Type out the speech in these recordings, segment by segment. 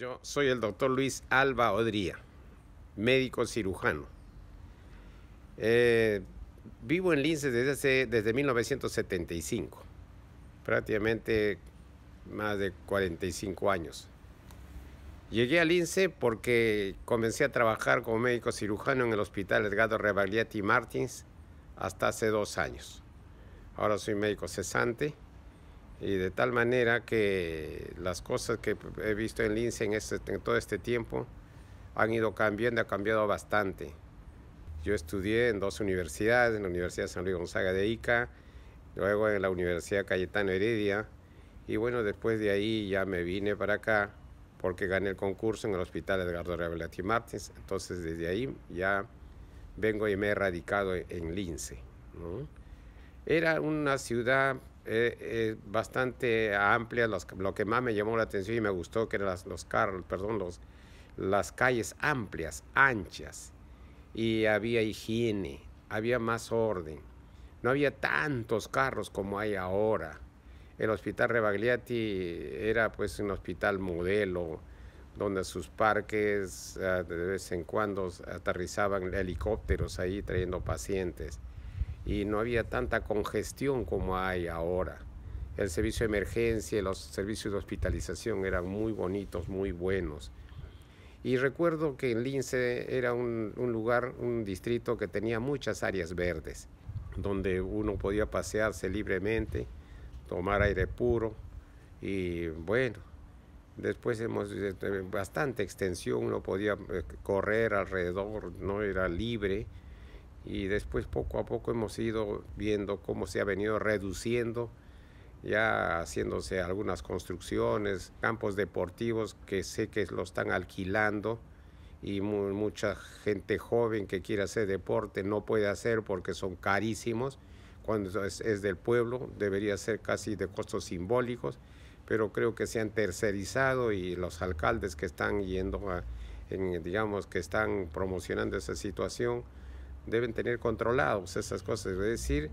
Yo soy el doctor Luis Alba Odría, médico cirujano. Eh, vivo en Lince desde, desde 1975, prácticamente más de 45 años. Llegué a Lince porque comencé a trabajar como médico cirujano en el Hospital Edgardo Rebagliati Martins hasta hace dos años. Ahora soy médico cesante y de tal manera que las cosas que he visto en Lince en, este, en todo este tiempo han ido cambiando, ha cambiado bastante. Yo estudié en dos universidades, en la Universidad San Luis Gonzaga de Ica, luego en la Universidad Cayetano Heredia, y bueno, después de ahí ya me vine para acá porque gané el concurso en el Hospital Edgardo Revelati Martins, entonces desde ahí ya vengo y me he radicado en Lince. Era una ciudad es eh, eh, bastante amplia, lo que más me llamó la atención y me gustó que eran las, los carros, perdón, los, las calles amplias, anchas. Y había higiene, había más orden. No había tantos carros como hay ahora. El hospital Rebagliati era pues un hospital modelo, donde sus parques ah, de vez en cuando aterrizaban helicópteros ahí trayendo pacientes y no había tanta congestión como hay ahora. El servicio de emergencia y los servicios de hospitalización eran muy bonitos, muy buenos. Y recuerdo que en Lince era un, lugar, un distrito que tenía muchas áreas verdes, donde uno podía pasearse libremente, tomar aire puro y bueno, Después hemos eh, eh, bastante extensión, uno podía eh, correr alrededor, no era libre y después poco a poco hemos ido viendo cómo se ha venido reduciendo, ya haciéndose algunas construcciones, campos deportivos que sé que lo están alquilando y mucha gente joven que quiere hacer deporte no puede hacer porque son carísimos, cuando es, del pueblo debería ser casi de costos simbólicos, pero creo que se han tercerizado y los alcaldes que están yendo digamos, que están promocionando esa situación, deben tener controlados esas cosas, es decir,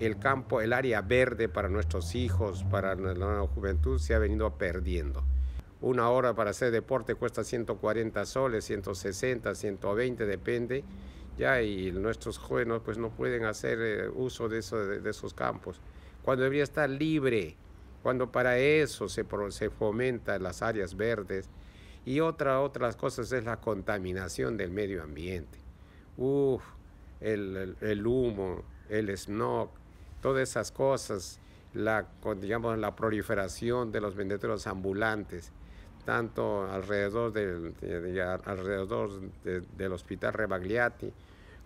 el campo, el área verde para nuestros hijos, para la juventud, se ha venido perdiendo. Una hora para hacer deporte cuesta 140 soles, 160, 120, depende. Ya, y nuestros jóvenes pues no pueden hacer eh, uso de, de, esos campos. Cuando debería estar libre, cuando para eso se, se fomentan las áreas verdes. Y otra, otras cosas es la contaminación del medio ambiente. Uf, el, humo, el smog, todas esas cosas, la, digamos, la proliferación de los vendedores ambulantes, tanto alrededor del, alrededor del hospital Rebagliati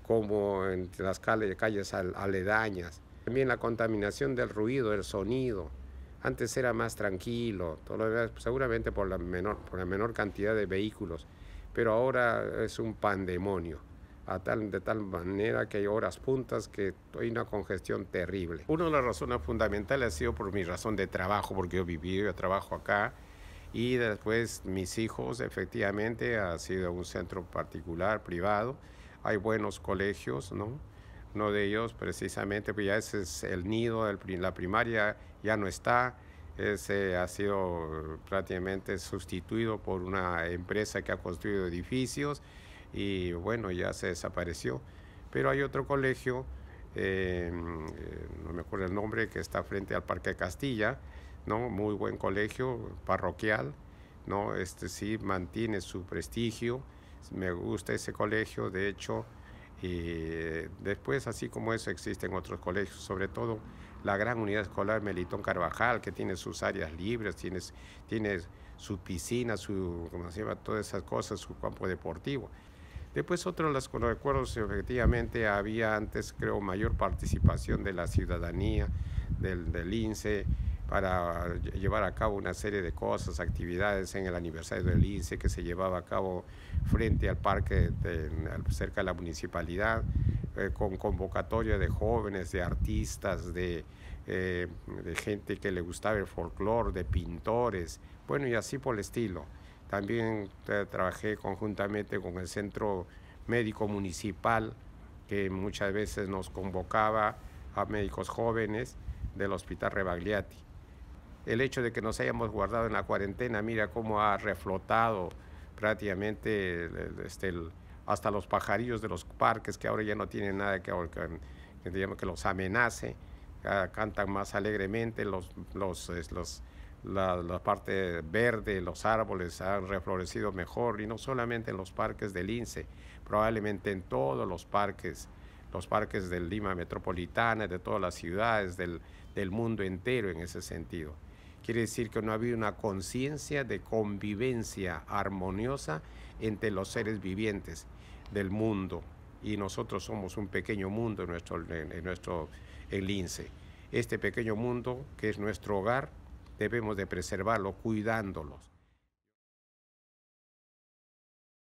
como en las calles, aledañas. También la contaminación del ruido, el sonido. Antes era más tranquilo, seguramente por la, menor, por la menor cantidad de vehículos, pero ahora es un pandemonio a tal, de tal manera que hay horas puntas que hay una congestión terrible. Una de las razones fundamentales ha sido por mi razón de trabajo, porque yo viví, y trabajo acá. Y después mis hijos, efectivamente, ha sido un centro particular, privado. Hay buenos colegios, ¿no? Uno de ellos, precisamente, pues ya ese es el nido, la primaria ya no está. Ese ha sido prácticamente sustituido por una empresa que ha construido edificios y bueno, ya se desapareció. Pero hay otro colegio, eh, mm, no me acuerdo el nombre, que está frente al Parque Castilla, ¿no? Muy buen colegio parroquial, ¿no? Este sí mantiene su prestigio, me gusta ese colegio, de hecho, y después, así como eso, existen otros colegios, sobre todo la gran unidad escolar Melitón Carvajal, que tiene sus áreas libres, tiene, su piscina, su, como se llama? Todas esas cosas, su campo deportivo. Después otro de los recuerdos, efectivamente, había antes, creo, mayor participación de la ciudadanía, del, del INSE, para llevar a cabo una serie de cosas, actividades en el aniversario del INSE que se llevaba a cabo frente al parque cerca de la municipalidad, eh, con convocatoria de jóvenes, de artistas, de, eh, de gente que le gustaba el folclore, de pintores, bueno, y así por el estilo. También eh, trabajé conjuntamente con el Centro Médico Municipal, que muchas veces nos convocaba a médicos jóvenes del Hospital Rebagliati. El hecho de que nos hayamos guardado en la cuarentena, mira cómo ha reflotado prácticamente eh, este, hasta los pajarillos de los parques, que ahora ya no tienen nada que, los amenace, ah, cantan más alegremente, los, los la, parte verde, los árboles han reflorecido mejor y no solamente en los parques del INSE, probablemente en todos los parques, los parques de Lima Metropolitana, de todas las ciudades del, mundo entero en ese sentido. Quiere decir que no ha habido una conciencia de convivencia armoniosa entre los seres vivientes del mundo y nosotros somos un pequeño mundo en nuestro, en, nuestro el INSE. Este pequeño mundo que es nuestro hogar debemos de preservarlo cuidándolos.